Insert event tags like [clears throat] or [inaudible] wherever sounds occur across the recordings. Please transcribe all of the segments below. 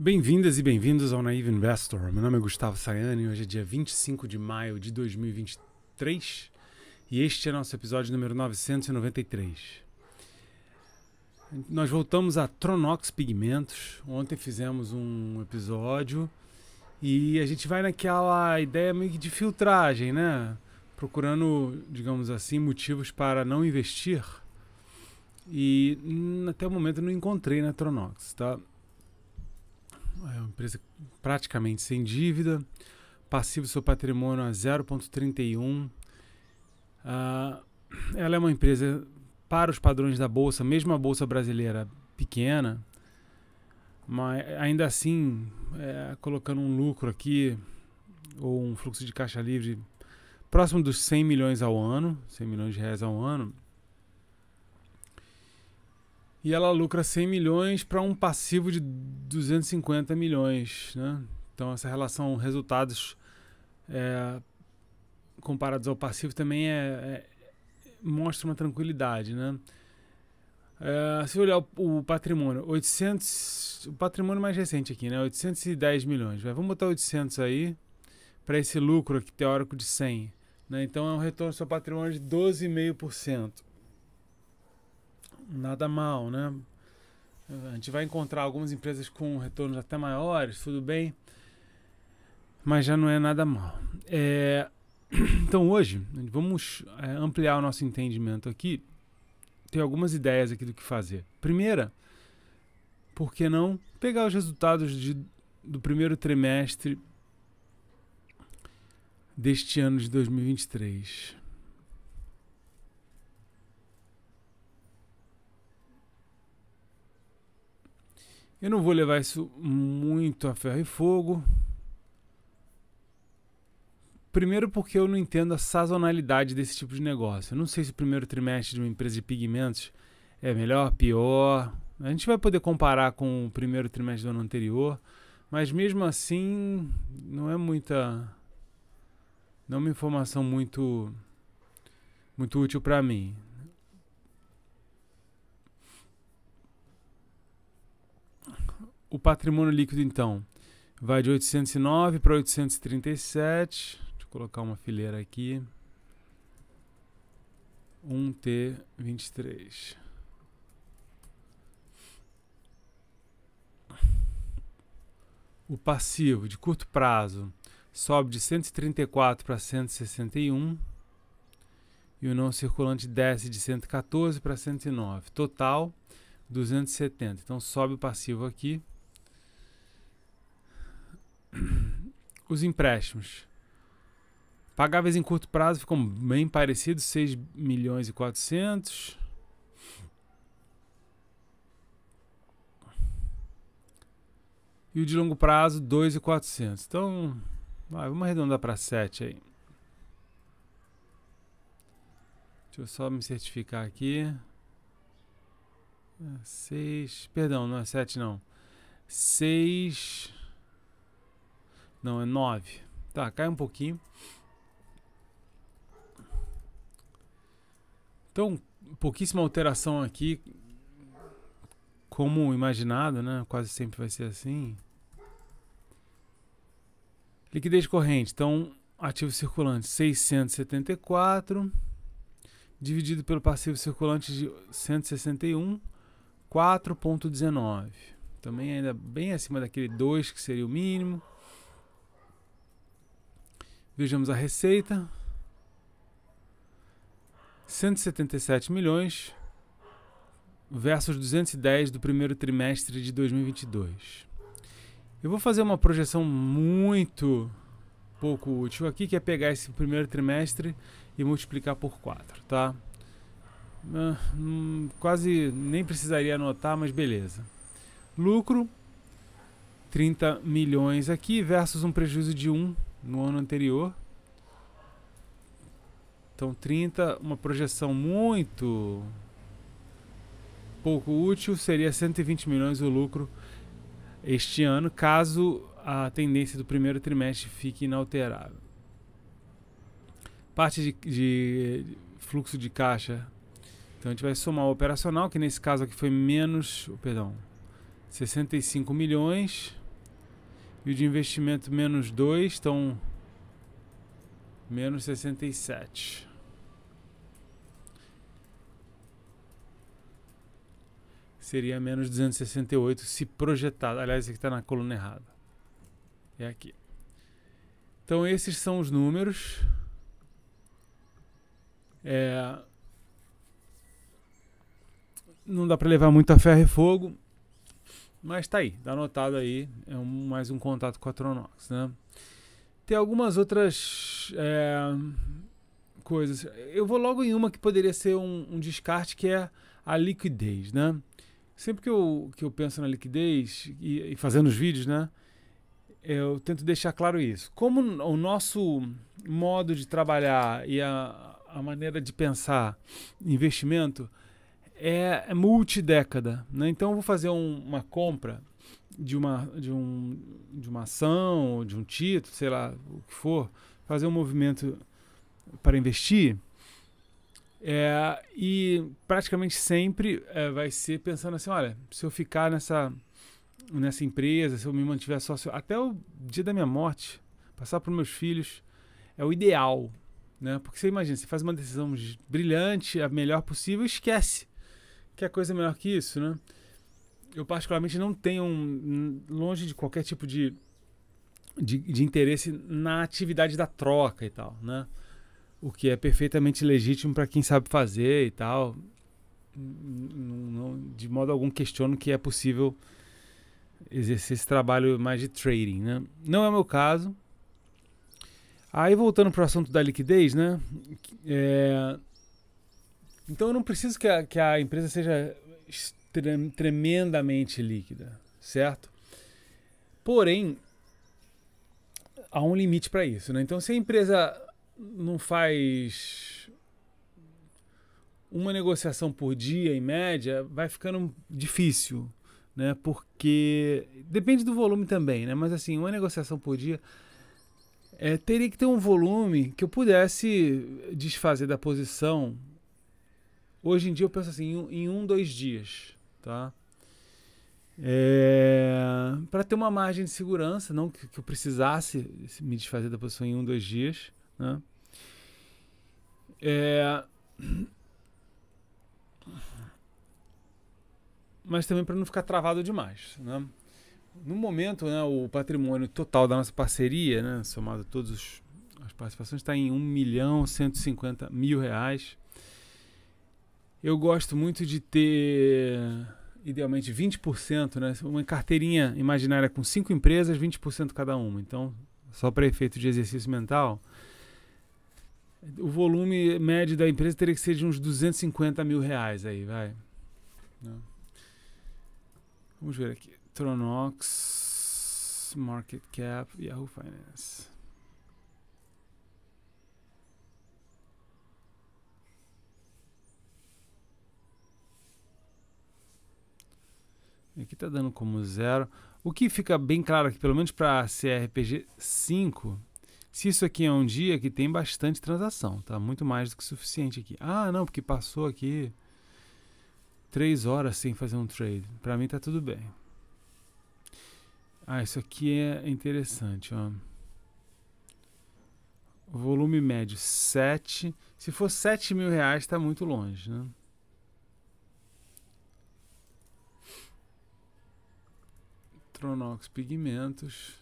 Bem-vindas e bem-vindos ao Naive Investor. Meu nome é Gustavo Sayane. e hoje é dia 25 de maio de 2023 e este é nosso episódio número 993. Nós voltamos a Tronox Pigmentos. Ontem fizemos um episódio e a gente vai naquela ideia meio que de filtragem, né? Procurando, digamos assim, motivos para não investir. E até o momento eu não encontrei na Tronox, tá? é uma empresa praticamente sem dívida, passivo do seu patrimônio a 0,31. Uh, ah, ela é uma empresa para os padrões da bolsa, mesmo a bolsa brasileira pequena, mas ainda assim é, colocando um lucro aqui ou um fluxo de caixa livre próximo dos 100 milhões ao ano, 100 milhões de reais ao ano, e ela lucra 100 milhões para um passivo de 250 milhões, né? Então essa relação resultados é, comparados ao passivo também é, é, mostra uma tranquilidade, né? É, se olhar o, o, patrimônio, 800, o patrimônio mais recente aqui, né? 810 milhões. Vai, vamos botar 800 aí para esse lucro aqui, teórico de 100. Né? Então é um retorno ao seu patrimônio de 12,5% nada mal, né? A gente vai encontrar algumas empresas com retornos até maiores, tudo bem, mas já não é nada mal. É, [clears throat] então hoje vamos é, ampliar o nosso entendimento aqui. Tem algumas ideias aqui do que fazer. Primeira, por que não pegar os resultados de, do primeiro trimestre deste ano de 2023? Eu não vou levar isso muito a ferro e fogo. Primeiro porque eu não entendo a sazonalidade desse tipo de negócio. Eu não sei se o primeiro trimestre de uma empresa de pigmentos é melhor, pior. A gente vai poder comparar com o primeiro trimestre do ano anterior, mas mesmo assim não é muita não é uma informação muito muito útil para mim. o patrimônio líquido, então, vai de 809 para 837. Deixa eu colocar uma fileira aqui. 1T23. O passivo de curto prazo sobe de 134 para 161 e o não circulante desce de 114 para 109. Total 270. Então sobe o passivo aqui [clears throat] os empréstimos. Pagáveis em curto prazo ficam bem parecidos, 6 milhões e 400. E o de longo prazo, 2,400. Então, vai, vamos arredondar para 7 aí. Deixa eu só me certificar aqui. 6, é, perdão, não é 7 não. 6 não, é 9. Tá, cai um pouquinho. Então, pouquíssima alteração aqui. Como imaginado, né? Quase sempre vai ser assim. Liquidez corrente. Então, ativo circulante 674 dividido pelo passivo circulante de 161, 4.19. Também ainda bem acima daquele 2 que seria o mínimo. Vejamos a receita. 177 milhões versus 210 do primeiro trimestre de 2022. Eu vou fazer uma projeção muito pouco útil aqui, que é pegar esse primeiro trimestre e multiplicar por 4, tá? Ah, hum, quase nem precisaria anotar, mas beleza. Lucro, 30 milhões aqui versus um prejuízo de 1 no ano anterior. Então 30, uma projeção muito pouco útil, seria 120 milhões o lucro este ano, caso a tendência do primeiro trimestre fique inalterável. Parte de, de fluxo de caixa. Então a gente vai somar o operacional, que nesse caso aqui foi menos, perdão, 65 milhões e o de investimento menos 2, então menos 67. Seria menos 268 se projetado. Aliás, esse aqui está na coluna errada. É aqui. Então esses são os números. É... Não dá para levar muito a ferro e fogo. Mas tá aí, dá tá anotado aí, é um, mais um contato com a Tronox, né? Tem algumas outras é, coisas. Eu vou logo em uma que poderia ser um, um descarte, que é a liquidez, né? Sempre que eu, que eu penso na liquidez e, e fazendo os vídeos, né? Eu tento deixar claro isso. Como o nosso modo de trabalhar e a, a maneira de pensar investimento é multidécada. Né? Então eu vou fazer um, uma compra de uma, de, um, de uma ação, de um título, sei lá, o que for, fazer um movimento para investir. É, e praticamente sempre é, vai ser pensando assim: olha, se eu ficar nessa, nessa empresa, se eu me mantiver sócio até o dia da minha morte, passar para os meus filhos, é o ideal. Né? Porque você imagina, você faz uma decisão brilhante, a melhor possível, esquece que a é coisa melhor que isso, né? Eu particularmente não tenho um, longe de qualquer tipo de, de, de interesse na atividade da troca e tal, né? O que é perfeitamente legítimo para quem sabe fazer e tal. Não, não, de modo algum questiono que é possível exercer esse trabalho mais de trading, né? Não é o meu caso. Aí voltando para o assunto da liquidez, né? É, então eu não preciso que a, que a empresa seja tremendamente líquida, certo? Porém, há um limite para isso, né? Então se a empresa não faz uma negociação por dia em média, vai ficando difícil, né? Porque depende do volume também, né? Mas assim, uma negociação por dia é, teria que ter um volume que eu pudesse desfazer da posição Hoje em dia eu penso assim, em um, em um dois dias, tá? É, para ter uma margem de segurança, não que, que, eu precisasse me desfazer da posição em um, dois dias, né? É, mas também para não ficar travado demais, né? No momento, né, o patrimônio total da nossa parceria, né, somado todas as participações, está em 1 milhão 150 mil reais eu gosto muito de ter idealmente 20%, né? Uma carteirinha imaginária com cinco empresas, 20% cada uma. Então, só para efeito de exercício mental, o volume médio da empresa teria que ser de uns 250 mil reais aí, vai. Né? Vamos ver aqui. Tronox, Market Cap, Yahoo Finance. Aqui está dando como zero. O que fica bem claro aqui, pelo menos para CRPG 5, se isso aqui é um dia que tem bastante transação, tá? Muito mais do que suficiente aqui. Ah, não, porque passou aqui três horas sem fazer um trade. Para mim tá tudo bem. Ah, isso aqui é interessante, ó. Volume médio 7. Se for 7 mil reais, tá muito longe, né? Tronox Pigmentos,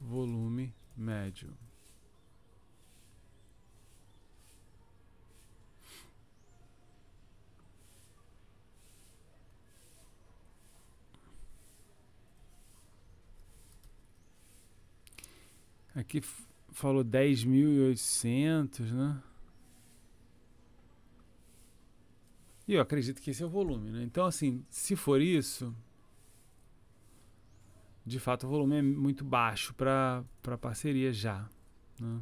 volume médio. Aqui falou 10.800, né? E eu acredito que esse é o volume, né? Então, assim, se for isso, de fato o volume é muito baixo para parceria já. Né?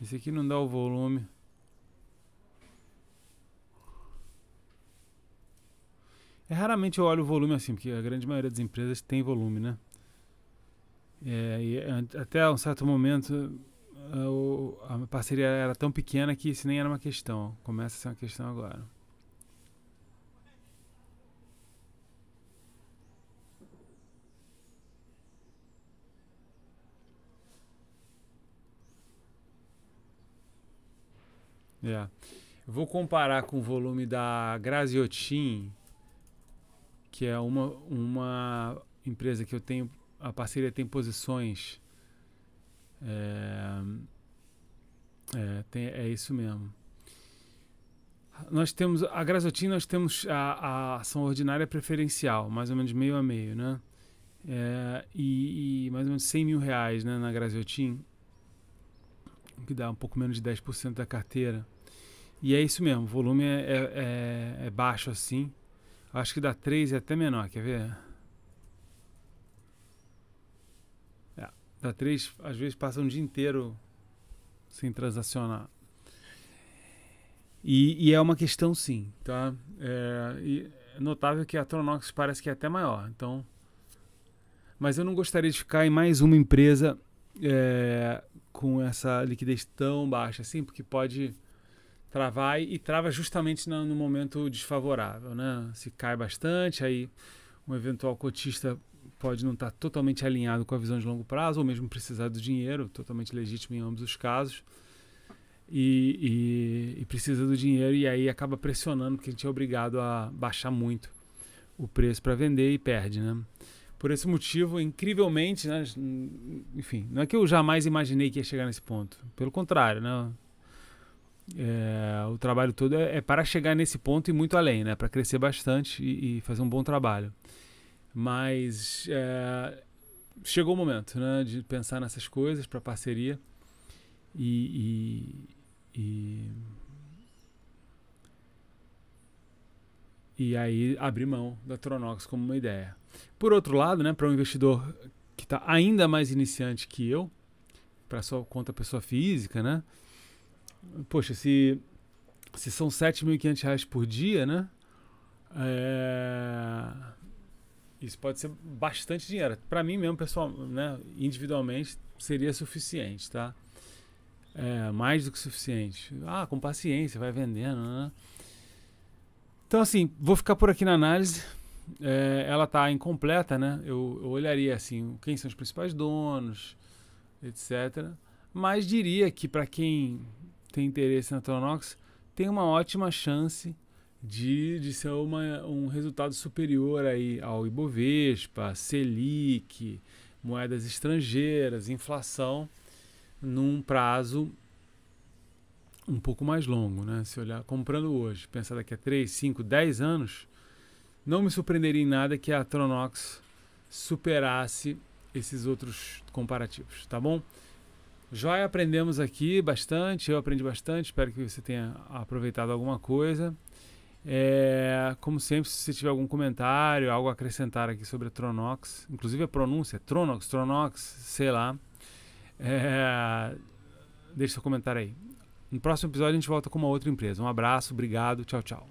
Esse aqui não dá o volume. É, raramente eu olho o volume assim, porque a grande maioria das empresas tem volume, né? É, e é, até um certo momento a parceria era tão pequena que isso nem era uma questão. Começa a ser uma questão agora. Yeah. É. Vou comparar com o volume da Graziotin, que é uma, uma empresa que eu tenho, a parceria tem posições. É, é, tem, é isso mesmo. Nós temos, a Graziotin nós temos a, a ação ordinária preferencial, mais ou menos meio a meio, né? É, e, e, mais ou menos 100 mil reais né, na Graziotin, que dá um pouco menos de 10% da carteira. E é isso mesmo, o volume é, é, é, é baixo assim. Acho que dá 3 e até menor, quer ver? É, dá 3, às vezes passa um dia inteiro sem transacionar. E, e é uma questão sim, tá? É, é, notável que a Tronox parece que é até maior, então... Mas eu não gostaria de ficar em mais uma empresa é, com essa liquidez tão baixa assim, porque pode travar e trava justamente no, no momento desfavorável, né? Se cai bastante, aí um eventual cotista pode não estar tá totalmente alinhado com a visão de longo prazo ou mesmo precisar do dinheiro, totalmente legítimo em ambos os casos. E, e, e, precisa do dinheiro e aí acaba pressionando porque a gente é obrigado a baixar muito o preço para vender e perde, né? Por esse motivo, incrivelmente, né, enfim, não é que eu jamais imaginei que ia chegar nesse ponto. Pelo contrário, né? É, o trabalho todo é, é, para chegar nesse ponto e muito além, né? Para crescer bastante e, e, fazer um bom trabalho. Mas é, chegou o momento, né? De pensar nessas coisas para parceria e, e, e e aí abrir mão da Tronox como uma ideia. Por outro lado, né? Para um investidor que está ainda mais iniciante que eu, para sua conta pessoa física, né? Poxa, se, se são 7.500 reais por dia, né? É... Isso pode ser bastante dinheiro. Para mim mesmo, pessoal, né? individualmente, seria suficiente, tá? É, mais do que suficiente. Ah, com paciência, vai vendendo, né? Então, assim, vou ficar por aqui na análise. É, ela tá incompleta, né? Eu, eu, olharia, assim, quem são os principais donos, etc. Mas diria que para quem tem interesse na Tronox, tem uma ótima chance de, de ser uma, um resultado superior aí ao Ibovespa, Selic, moedas estrangeiras, inflação, num prazo um pouco mais longo, né? Se olhar comprando hoje, pensar daqui a 3, 5, 10 anos, não me surpreenderia em nada que a Tronox superasse esses outros comparativos, tá bom? Joia, aprendemos aqui bastante, eu aprendi bastante, espero que você tenha aproveitado alguma coisa. É, como sempre, se você tiver algum comentário, algo a acrescentar aqui sobre a Tronox, inclusive a pronúncia, Tronox, Tronox, sei lá, é, deixe seu comentário aí. No próximo episódio a gente volta com uma outra empresa. Um abraço, obrigado, tchau, tchau.